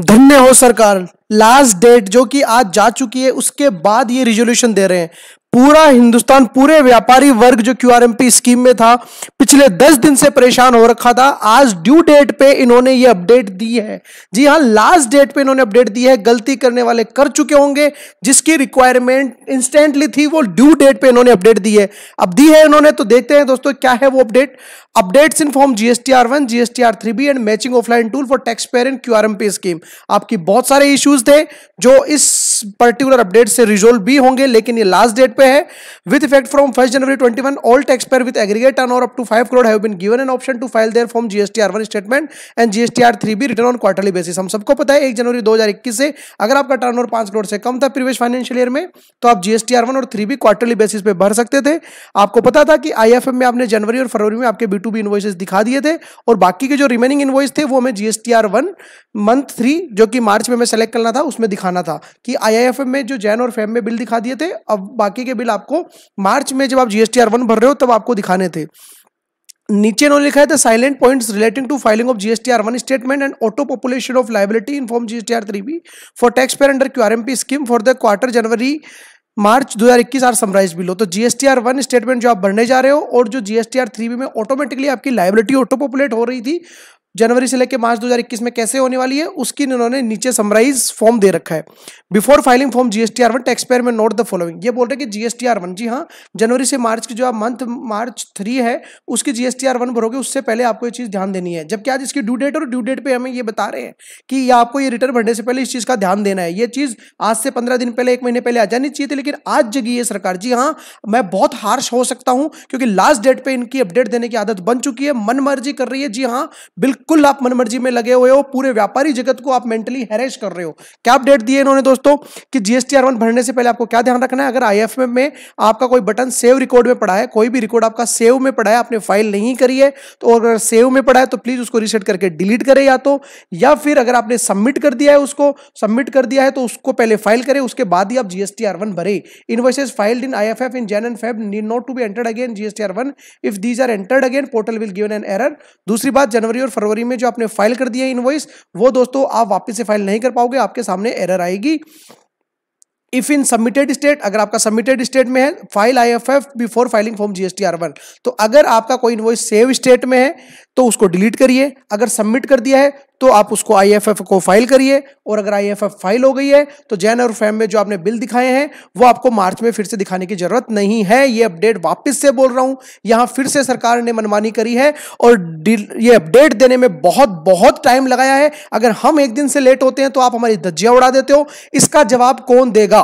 धन्य हो सरकार लास्ट डेट जो कि आज जा चुकी है उसके बाद ये रिजोल्यूशन दे रहे हैं पूरा हिंदुस्तान पूरे व्यापारी वर्ग जो क्यू स्कीम में था पिछले दस दिन से परेशान हो रखा था आज ड्यू डेट पे इन्होंने ये अपडेट दी है जी हाँ लास्ट डेट पे इन्होंने अपडेट दी है गलती करने वाले कर चुके होंगे जिसकी रिक्वायरमेंट इंस्टेंटली थी वो ड्यू डेट पे इन्होंने अपडेट दी है अब दी है इन्होंने तो देखते हैं दोस्तों क्या है वो update updates in form GST R one GST R three B and matching offline tool for taxpayer in Q scheme आपकी बहुत सारे इश्यूज थे जो इस पर्टिकुलर अपडेट से रिजोल्व भी होंगे लेकिन ये लास्ट डेट पे पे है with effect from first January twenty one all taxpayer with aggregate turnover up to 5 crore have been given an option to file their form GST R one statement and GST R three B return on quarterly basis हम सबको पता है एक जनवरी दो से अगर आपका turn over crore से कम था प्रीवियस फाइनेंशियल ईयर में तो आप जीएसटी आर वन और थ्री बी क्वार्टरली बेसिस पे भर सकते थे आपको पता था कि आई में आपने जनवरी और फरवरी में आपके बी टू दिखा दिए थे और बाकी के जो रिमेनिंग इन्वॉइस थे वो हमें GST R one month three जो कि मार्च में हमें सेलेक्ट करना था उसमें दिखाना था कि आई में जो जैन और फेम में बिल दिखा दिए थे अब बाकी के ये बिल आपको मार्च में जब आप जीएसटी आर वन भर रहे हो तब आपको दिखाने थे नीचे इन्होंने लिखा है था salient points relating to filing of GST R one statement and auto population of liability in form GST R three B for taxpayer under Q scheme for the quarter January March 2021 हज़ार इक्कीस are summarise bill हो तो GSTR one statement जो आप भरने जा रहे हो और जो जीएसटीआर थ्री बी में ऑटोमेटिकली आपकी लाइबिलिटी ऑटो पॉपुलेट हो रही थी जनवरी से लेकर मार्च 2021 में कैसे होने वाली है उसकी इन्होंने नीचे समराइज फॉर्म दे रखा है before filing form GSTR one payer में नोट द फॉलोइंग ये बोल रहे हैं कि जीएसटीआर वन जी हाँ जनवरी से मार्च की जो आप मंथ मार्च थ्री है उसकी जीएसटीआर वन भरोगे उससे पहले आपको ये चीज ध्यान देनी है जबकि आज इसकी ड्यू डेट और ड्यू डेट पर हमें ये बता रहे हैं कि ये आपको ये रिटर्न भरने से पहले इस चीज का ध्यान देना है ये चीज आज से पंद्रह दिन पहले एक महीने पहले आ जानी चाहिए थी लेकिन आज जगी है सरकार जी हाँ मैं बहुत हार्श हो सकता हूं क्योंकि लास्ट डेट पर इनकी अपडेट देने की आदत बन चुकी है मन मर्जी कर रही है जी हाँ बिल्कुल बिल्कुल आप मनमर्जी में लगे हुए हो पूरे व्यापारी जगत को आप मेंटली हैरेश कर रहे हो क्या अपडेट दिए इन्होंने दोस्तों कि जीएसटी आर भरने से पहले आपको क्या ध्यान रखना है अगर आई में आपका कोई बटन सेव रिकॉर्ड में पड़ा है कोई भी रिकॉर्ड आपका सेव में पड़ा है आपने फाइल नहीं करी है तो अगर सेव में पड़ा है तो प्लीज उसको रिसेट करके डिलीट करें या तो या फिर अगर आपने सबमिट कर दिया है उसको सबमिट कर दिया है तो उसको पहले फाइल करें उसके बाद ही आप जीएसटी आर वन भरे invoices filed in F in Jan and Feb need not to be entered again GST R if these are entered again portal will given an error दूसरी बात जनवरी और फरवरी कैटेगरी में जो आपने फाइल कर दिया invoice वो दोस्तों आप वापस से फाइल नहीं कर पाओगे आपके सामने एरर आएगी इफ इन सबमिटेड स्टेट अगर आपका सबमिटेड स्टेट में है file I F F before filing form GST R one तो अगर आपका कोई इन्वॉइस सेव स्टेट में है तो उसको डिलीट करिए अगर सबमिट कर दिया है तो आप उसको आईएफएफ को फाइल करिए और अगर आईएफएफ फाइल हो गई है तो जैन और फैम में जो आपने बिल दिखाए हैं वो आपको मार्च में फिर से दिखाने की जरूरत नहीं है ये अपडेट वापस से बोल रहा हूं यहां फिर से सरकार ने मनमानी करी है और ये अपडेट देने में बहुत बहुत टाइम लगाया है अगर हम एक दिन से लेट होते हैं तो आप हमारी धज्जियां उड़ा देते हो इसका जवाब कौन देगा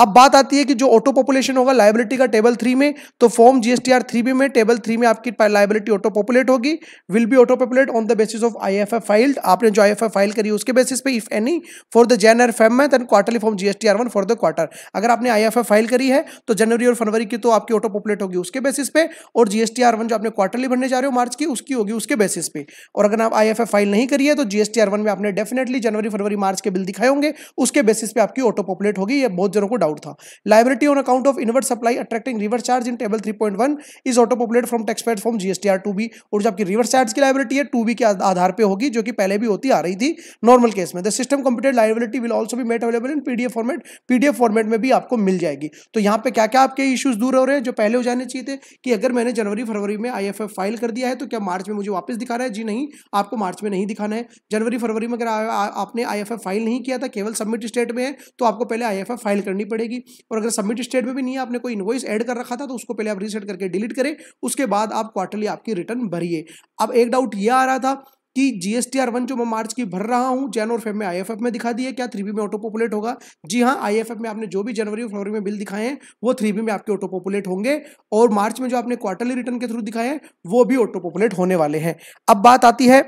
अब बात आती है कि जो ऑटो पॉपुलेशन होगा लाइबिलिटी का टेबल थ्री में तो फॉर्म जीएसटीआर थ्री बी में टेबल थ्री में आपकी लाइबिलिटी ऑटो पॉपुलेट होगी will be auto populate on the basis of I F filed आपने जो आई एफ फाइल करी उसके बेसिस पे if any for the Jan or Feb then quarterly form GSTR one for the quarter अगर आपने आई F file करी है तो जनवरी और फरवरी की तो आपकी ऑटो पॉपुलेट होगी उसके बेसिस पे और जीएसटीआर वन जो आपने क्वार्टरली भरने जा रहे हो मार्च की उसकी होगी उसके बेसिस पे और अगर आप आई फाइल नहीं करी है तो जीएसटीआर वन में आपने डेफिनेटली जनवरी फरवरी मार्च के बिल दिखाए होंगे उसके बेसिस पे आपकी ऑटो पॉपुलेट होगी ये बहुत जनों को डाउट डाउट था liability on account of inward supply attracting reverse charge in table three point one is auto populate from tax paid form GSTR two B और जो रिवर्स चार्ज की लाइब्रेटी है टू बी के आधार पर होगी जो कि पहले भी होती आ रही थी नॉर्मल केस में the system computed liability will also भी made available in PDF format PDF format में भी आपको मिल जाएगी तो यहाँ पे क्या क्या आपके इश्यूज दूर हो रहे हैं जो पहले हो जाने चाहिए थे कि अगर मैंने जनवरी फरवरी में आई फाइल कर दिया है तो क्या मार्च में मुझे वापस दिखाना है जी नहीं आपको मार्च में नहीं दिखाना है जनवरी फरवरी में अगर आपने आई फाइल नहीं किया था केवल सबमिट स्टेट में है तो आपको पहले आई फाइल करनी पड़ेगी पड़ेगी और अगर सबमिट स्टेट में भी नहीं है आपने कोई इन्वॉइस ऐड कर रखा था तो उसको पहले आप रीसेट करके डिलीट करें उसके बाद आप क्वार्टरली आपकी रिटर्न भरिए अब एक डाउट ये आ रहा था कि जीएसटी आर वन जो मैं मार्च की भर रहा हूँ जैन और फेब में आईएफएफ में दिखा दिए क्या थ्री बी में ऑटो पॉपुलेट होगा जी हाँ आईएफएफ में आपने जो भी जनवरी और फरवरी में बिल दिखाए हैं वो थ्री बी में आपके ऑटो पॉपुलेट होंगे और मार्च में जो आपने क्वार्टरली रिटर्न के थ्रू दिखाए हैं वो भी ऑटो पॉपुलेट होने वाले हैं अब बात आती है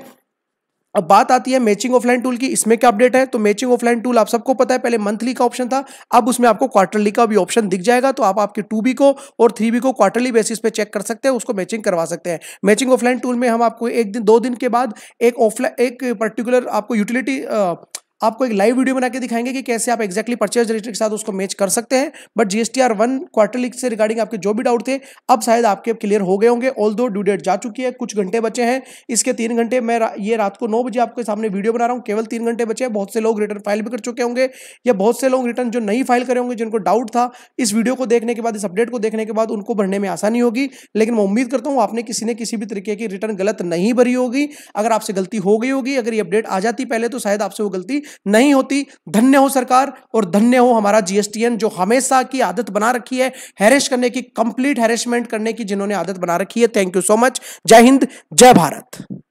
अब बात आती है मैचिंग ऑफलाइन टूल की इसमें क्या अपडेट है तो मैचिंग ऑफलाइन टूल आप सबको पता है पहले मंथली का ऑप्शन था अब उसमें आपको क्वार्टरली का भी ऑप्शन दिख जाएगा तो आप आपके टू बी को और थ्री बी को क्वार्टरली बेसिस पे चेक कर सकते हैं उसको मैचिंग करवा सकते हैं मैचिंग ऑफलाइन टूल में हम आपको एक दिन दो दिन के बाद एक ऑफलाइन एक पर्टिकुलर आपको यूटिलिटी आपको एक लाइव वीडियो बना के दिखाएंगे कि कैसे आप एक्जैक्टली परचेज रजिस्टर के साथ उसको मैच कर सकते हैं बट आर वन क्वार्टरली से रिगार्डिंग आपके जो भी डाउट थे अब शायद आपके क्लियर हो गए होंगे ऑल दो ड्यू डेट जा चुकी है कुछ घंटे बचे हैं इसके तीन घंटे मैं ये रात को नौ बजे आपके सामने वीडियो बना रहा हूँ केवल तीन घंटे बचे हैं बहुत से लोग रिटर्न फाइल भी कर चुके होंगे या बहुत से लोग रिटर्न जो नहीं फाइल करे होंगे जिनको डाउट था इस वीडियो को देखने के बाद इस अपडेट को देखने के बाद उनको भरने में आसानी होगी लेकिन मैं उम्मीद करता हूँ आपने किसी ने किसी भी तरीके की रिटर्न गलत नहीं भरी होगी अगर आपसे गलती हो गई होगी अगर ये अपडेट आ जाती पहले तो शायद आपसे वो गलती नहीं होती धन्य हो सरकार और धन्य हो हमारा जीएसटीएन जो हमेशा की आदत बना रखी है हैरेश करने की कंप्लीट हैरेसमेंट करने की जिन्होंने आदत बना रखी है थैंक यू सो मच जय हिंद जय भारत